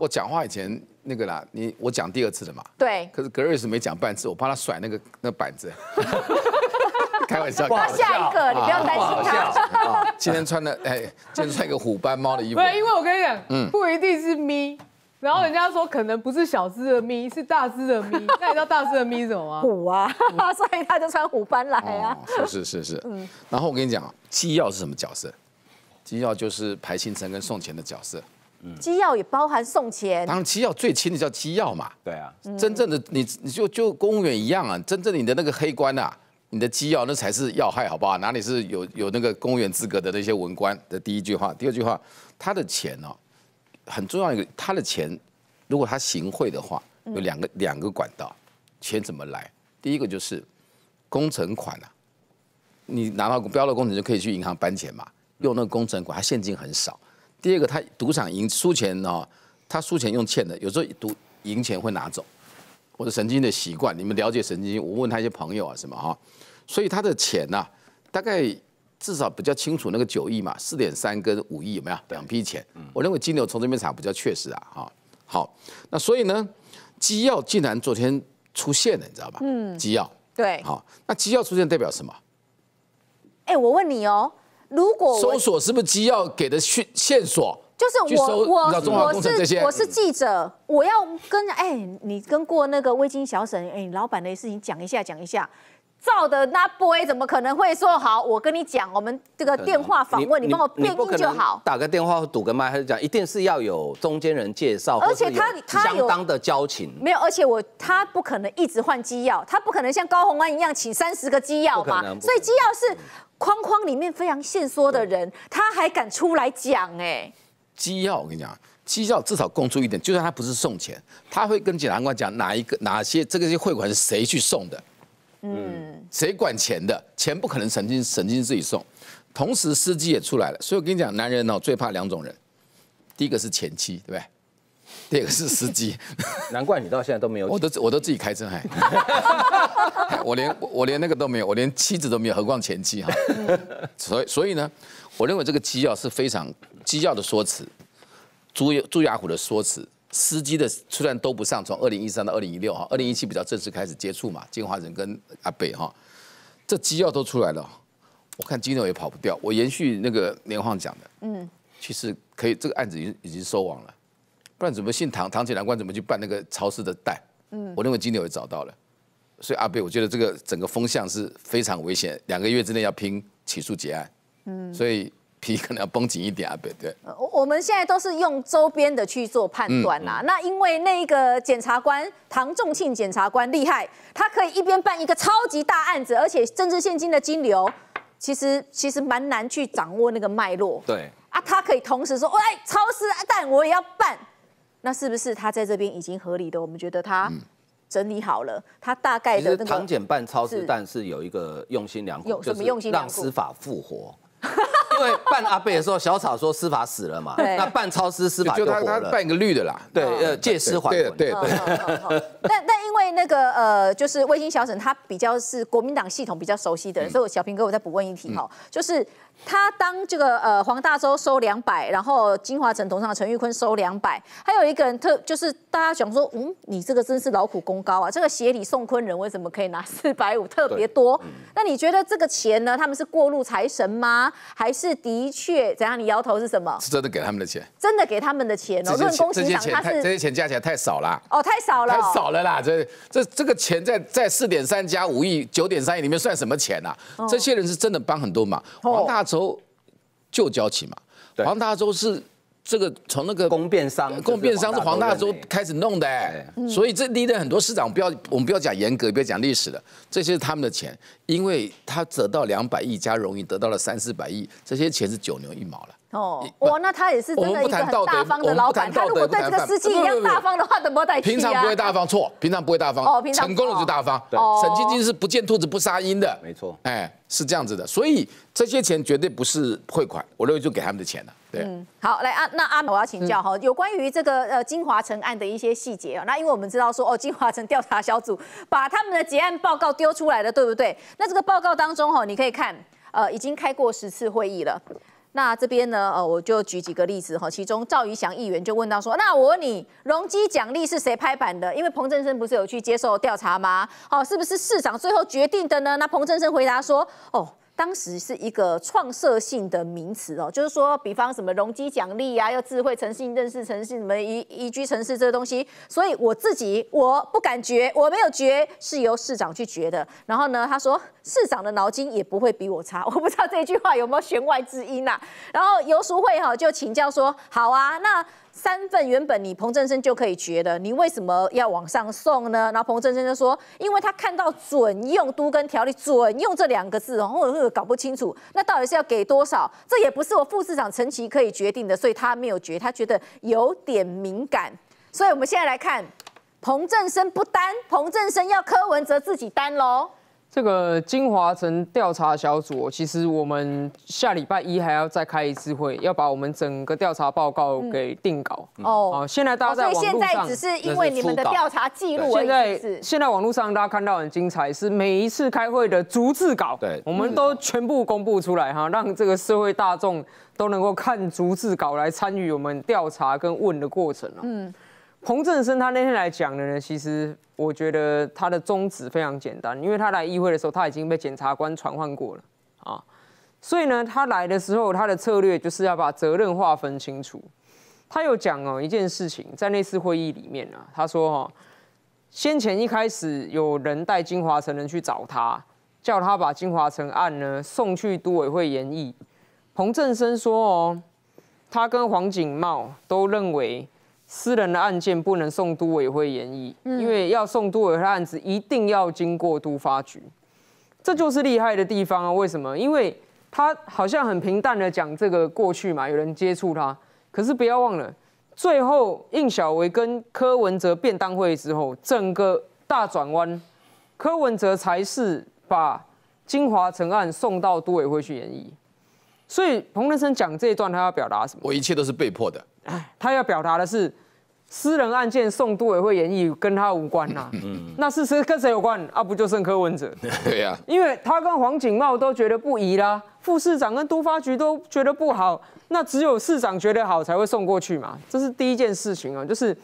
我讲话以前那个啦，你我讲第二次的嘛。对。可是格瑞斯没讲半次，我怕他甩那个 那板子。开玩笑。他下一个，你不要担心他。今天穿的 哎，今天穿一个虎斑猫的衣服。对，因为我跟你讲，嗯，不一定是咪，然后人家说可能不是小只的咪，是大只的咪，那你知道大只的咪什么吗？虎啊，所以他就穿虎斑来啊。是是是是。嗯，然后我跟你讲啊，机要是什么角色？机要就是排行程跟送钱的角色。机要也包含送钱，当然机要最轻的叫机要嘛，对啊，真正的你你就就公务员一样啊，真正你的那个黑官啊，你的机要那才是要害，好不好？哪里是有有那个公务员资格的那些文官？的第一句话，第二句话，他的钱哦，很重要一个，他的钱如果他行贿的话，有两个两个管道，钱怎么来？第一个就是工程款啊，你拿到标了工程就可以去银行搬钱嘛，用那个工程款，他现金很少。第二个，他赌场赢输钱哦，他输钱用欠的，有时候赌赢钱会拿走，我的神经的习惯，你们了解神经？我问他一些朋友啊什么哈，所以他的钱呐，大概至少比较清楚那个九亿嘛，四点三跟五亿有没有两批钱？嗯，我认为金牛从这边查比较确实啊哈。好，那所以呢，机要竟然昨天出现了，你知道吧？嗯。机要。对。好，那机要出现代表什么？哎，我问你哦。如果搜索是不是机要给的讯线索？就是我我我是我是记者，我要跟哎你跟过那个微经小沈哎老板的事情讲一下讲一下，照的那 boy 怎么可能会说好我跟你讲我们这个电话访问你帮我变音就好，打个电话堵个麦还是讲一定是要有中间人介绍，而且他他有相当的交情，没有而且我他不可能一直换机要，他不可能像高红安一样请三十个机要嘛，所以机要是。框框里面非常限缩的人，他还敢出来讲哎？机要，我跟你讲，机要至少供出一点，就算他不是送钱，他会跟检察官讲哪一个、哪些这个是汇款是谁去送的，嗯，谁管钱的？钱不可能曾经、曾经自己送，同时司机也出来了。所以我跟你讲，男人哦最怕两种人，第一个是前妻，对不对？第二个是司机，难怪你到现在都没有，我都我都自己开车还，我连我连那个都没有，我连妻子都没有，何况前妻哈，所以所以呢，我认为这个机要是非常机要的说辞，朱朱亚虎的说辞，司机的虽然都不上，从二零一三到二零一六哈，二零一七比较正式开始接触嘛，金华人跟阿北哈，这机要都出来了，我看金牛也跑不掉，我延续那个连晃讲的，嗯，其实可以，这个案子已已经收网了。不然怎么姓唐？唐启良官怎么去办那个超市的案？嗯，我认为金牛也找到了，所以阿贝，我觉得这个整个风向是非常危险，两个月之内要拼起诉结案。嗯，所以皮可能要绷紧一点，阿贝对。我们现在都是用周边的去做判断啦。那因为那个检察官唐仲庆检察官厉害，他可以一边办一个超级大案子，而且政治现金的金流，其实其实蛮难去掌握那个脉络。对啊，他可以同时说，喂，超市啊，的我也要办。那是不是他在这边已经合理的？我们觉得他整理好了，他大概的。那个堂检办超时，但是有一个用心良苦，有什么用心良苦？让司法复活。因为办阿贝的时候，小草说司法死了嘛，那办超师司法就他了，办个绿的啦，对，呃，借尸还魂。对对对。但但因为那个呃，就是卫星小沈他比较是国民党系统比较熟悉的人，所以小平哥我再补问一题哈，就是他当这个呃黄大洲收两百，然后金华城同上的陈玉坤收两百，还有一个人特就是大家讲说，嗯，你这个真是劳苦功高啊，这个协理宋坤人为什么可以拿四百五特别多？那你觉得这个钱呢？他们是过路财神吗？还是？是的确，怎样？你摇头是什么？是真的给他们的钱？真的给他们的钱哦。这些钱，这些钱加起来太少了。哦，太少了，太少了啦！这这这个钱在在四点三加五亿九点三亿里面算什么钱啊？这些人是真的帮很多忙。黄大洲就交起嘛。黄大洲是。这个从那个供变商，供变商是黄大洲开始弄的，所以这离的很多市长。不要，我们不要讲严格，不要讲历史了，这些是他们的钱，因为他得到两百亿，加容易得到了三四百亿，这些钱是九牛一毛了。哦，哇，那他也是真的一个很大方的老板。他如果对这个司机一样大方的话，怎么带平常不会大方，错，平常不会大方。哦，平常成功了就大方。对，沈晶晶是不见兔子不撒鹰的，没错。哎，是这样子的，所以这些钱绝对不是汇款，我认为就给他们的钱了。嗯，好，来啊，那阿，我要请教哈，有关于这个呃金华城案的一些细节啊。那因为我们知道说哦，金华城调查小组把他们的结案报告丢出来了，对不对？那这个报告当中哈，你可以看呃，已经开过十次会议了。那这边呢呃，我就举几个例子哈，其中赵宇翔议员就问到说，那我问你，容积奖励是谁拍板的？因为彭振生不是有去接受调查吗？哦，是不是市长最后决定的呢？那彭振生回答说，哦。当时是一个创设性的名词哦，就是说，比方什么容积奖励呀，要智慧城市、认识城市、什么宜宜居城市这个东西，所以我自己我不敢觉，我没有觉是由市长去觉的。然后呢，他说市长的脑筋也不会比我差，我不知道这句话有没有弦外之音呐。然后游淑慧哈就请教说，好啊，那。三份原本你彭振生就可以决的，你为什么要往上送呢？然后彭振生就说，因为他看到“准用都跟条例准用”这两个字，然后搞不清楚，那到底是要给多少？这也不是我副市长陈奇可以决定的，所以他没有决，他觉得有点敏感。所以我们现在来看，彭振生不担，彭振生要柯文哲自己担喽。这个金华城调查小组，其实我们下礼拜一还要再开一次会，要把我们整个调查报告给定稿。哦，现在大家在网络上。所现在只是因为你们的调查记录。现在现在网络上大家看到很精彩，是每一次开会的逐字稿。对，我们都全部公布出来哈，让这个社会大众都能够看逐字稿来参与我们调查跟问的过程嗯。彭正生他那天来讲的呢，其实我觉得他的宗旨非常简单，因为他来议会的时候，他已经被检察官传唤过了啊，所以呢，他来的时候，他的策略就是要把责任划分清楚。他有讲哦一件事情，在那次会议里面啊，他说哈，先前一开始有人带金华城人去找他，叫他把金华城案呢送去都委会研议。彭正生说哦，他跟黄景茂都认为。私人的案件不能送都委会研议，因为要送都委会案子一定要经过都发局，这就是厉害的地方啊！为什么？因为他好像很平淡的讲这个过去嘛，有人接触他，可是不要忘了，最后应小维跟柯文哲便当会之后，整个大转弯，柯文哲才是把金华城案送到都委会去研议。所以彭德生讲这一段，他要表达什么？我一切都是被迫的。哎，他要表达的是，私人案件送都委会研议，跟他无关呐。嗯，那事谁跟谁有关啊？不就剩柯文哲？对呀，因为他跟黄景茂都觉得不宜啦，副市长跟都发局都觉得不好，那只有市长觉得好才会送过去嘛。这是第一件事情啊，就是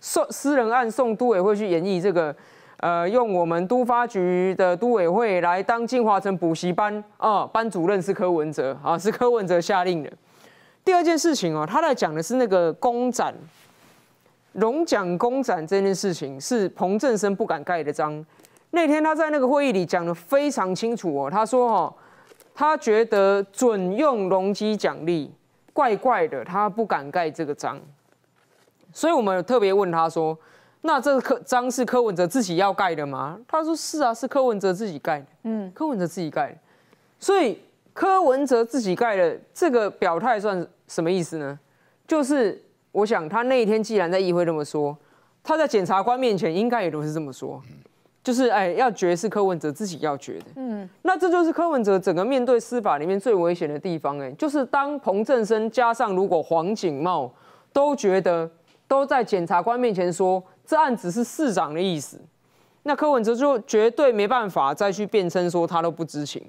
送私人案送都委会去研议这个。呃，用我们都发局的都委会来当进华城补习班啊，班主任是柯文哲啊，是柯文哲下令的。第二件事情哦，他在讲的是那个公展，荣奖公展这件事情是彭正生不敢盖的章。那天他在那个会议里讲的非常清楚哦，他说哦，他觉得准用容积奖励，怪怪的，他不敢盖这个章。所以我们特别问他说。那这个章是柯文哲自己要盖的吗？他说是啊，是柯文哲自己盖的。嗯，柯文哲自己盖的，所以柯文哲自己盖的这个表态算什么意思呢？就是我想，他那一天既然在议会这么说，他在检察官面前应该也都是这么说，就是哎，要绝是柯文哲自己要绝的。嗯，那这就是柯文哲整个面对司法里面最危险的地方。哎，就是当彭振生加上如果黄景茂都觉得都在检察官面前说。这案子是市长的意思，那柯文哲就绝对没办法再去辩称说他都不知情，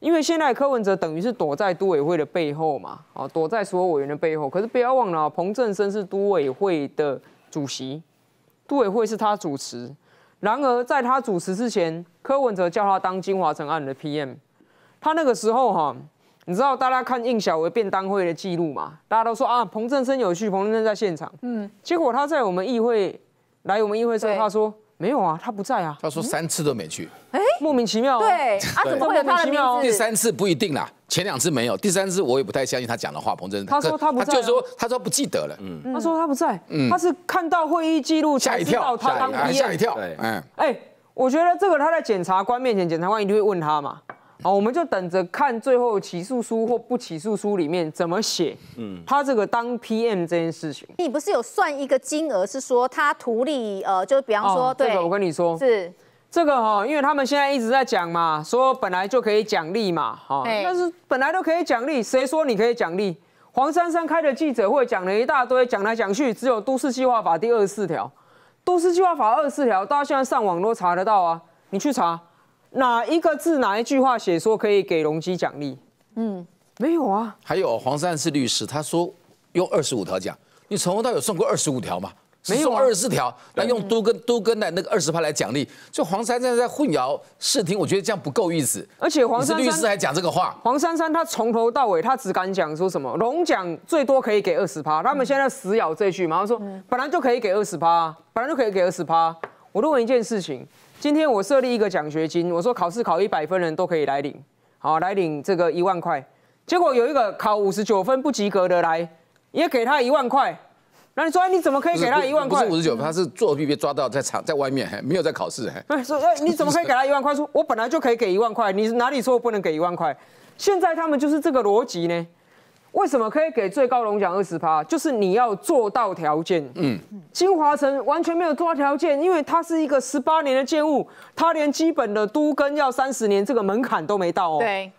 因为现在柯文哲等于是躲在都委会的背后嘛，啊，躲在所有委员的背后。可是不要忘了，彭振生是都委会的主席，都委会是他主持。然而在他主持之前，柯文哲叫他当金华城案的 PM，他那个时候哈，你知道大家看应小维便当会的记录嘛？大家都说啊，彭振生有去，彭振生在现场，嗯，结果他在我们议会。来我们议会时，他说没有啊，他不在啊。他说三次都没去，哎，莫名其妙啊。对，他怎么会有他的第三次？不一定啦，前两次没有，第三次我也不太相信他讲的话。彭真他说他不，他就说他说不记得了。嗯，他说他不在，他是看到会议记录，吓一跳，他当然吓一跳。哎，我觉得这个他在检察官面前，检察官一定会问他嘛。好，我们就等着看最后起诉书或不起诉书里面怎么写。嗯，他这个当 PM 这件事情，你不是有算一个金额，是说他图利？呃，就比方说，对，这我跟你说，是这个哈，因为他们现在一直在讲嘛，说本来就可以奖励嘛，哈，但是本来都可以奖励，谁说你可以奖励？黄珊珊开的记者会讲了一大堆，讲来讲去只有都市计划法第二十四条，都市计划法二十四条，大家现在上网都查得到啊，你去查。哪一个字哪一句话写说可以给容基奖励？嗯，没有啊。还有黄珊珊是律师，他说用二十五条奖，你从头到尾送过二十五条吗？没送二十四条，那用都跟都跟的那个二十趴来奖励，就黄珊珊在混淆视听，我觉得这样不够意思。而且黄珊珊律师还讲这个话。黄珊珊她从头到尾她只敢讲说什么，龙奖最多可以给二十趴，他们现在死咬这句嘛，说本来就可以给二十趴，本来就可以给二十趴。我问一件事情，今天我设立一个奖学金，我说考试考一百分的人都可以来领，好来领这个一万块。结果有一个考五十九分不及格的来，也给他一万块。那你说，哎，你怎么可以给他一万块？不是五十九，他是作弊被抓到在场在外面，没有在考试。哎，说哎，你怎么可以给他一万块？说我本来就可以给一万块，你哪里说我不能给一万块？现在他们就是这个逻辑呢。为什么可以给最高龙奖二十趴？就是你要做到条件。嗯，金华城完全没有做到条件，因为它是一个十八年的建物，它连基本的都跟要三十年这个门槛都没到哦。对。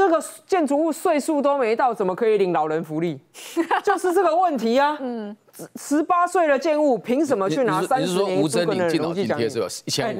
这个建筑物岁数都没到，怎么可以领老人福利？就是这个问题啊。嗯，十八岁的建物凭什么去拿？三十年吴尊的敬老津贴是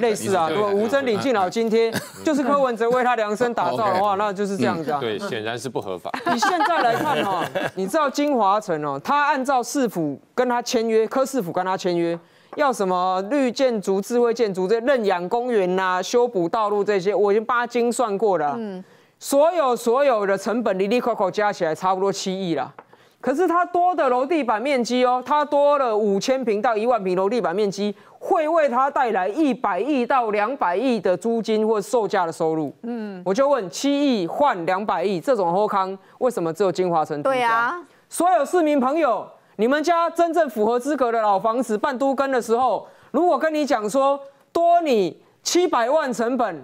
类似啊，如果吴尊领敬老津贴，就是柯文哲为他量身打造的话，那就是这样子啊。对，显然是不合法。你现在来看哦，你知道金华城哦，他按照市府跟他签约，柯市府跟他签约，要什么绿建筑、智慧建筑、这认养公园呐、修补道路这些，我已经帮他精算过了。嗯。所有所有的成本，零零口口加起来差不多七亿了。可是它多的楼地板面积哦，它多了五千平到一万平楼地板面积，会为它带来一百亿到两百亿的租金或售价的收入。嗯，我就问，七亿换两百亿，这种齁康为什么只有金华城？对啊，所有市民朋友，你们家真正符合资格的老房子办都更的时候，如果跟你讲说多你七百万成本，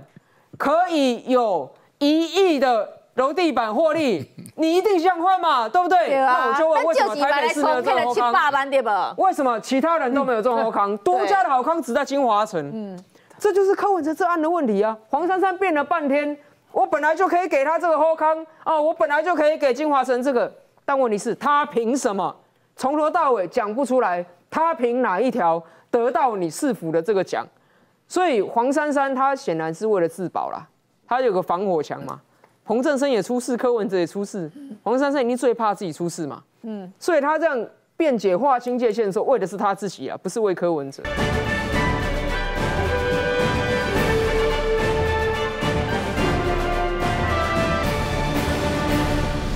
可以有。一亿的揉地板获利，你一定想换嘛，对不对？那我就问为什么台北市的豪康为什么其他人都没有中豪康，多家的好康只在金华城。嗯，这就是柯文哲这案的问题啊。黄珊珊变了半天，我本来就可以给他这个豪康啊，我本来就可以给金华城这个，但问题是，他凭什么从头到尾讲不出来？他凭哪一条得到你市府的这个奖？所以黄珊珊她显然是为了自保啦。他有个防火墙嘛，彭振生也出事，柯文哲也出事，黄珊珊一定最怕自己出事嘛，嗯，所以他这样辩解划清界限的时候，为的是他自己啊，不是为柯文哲。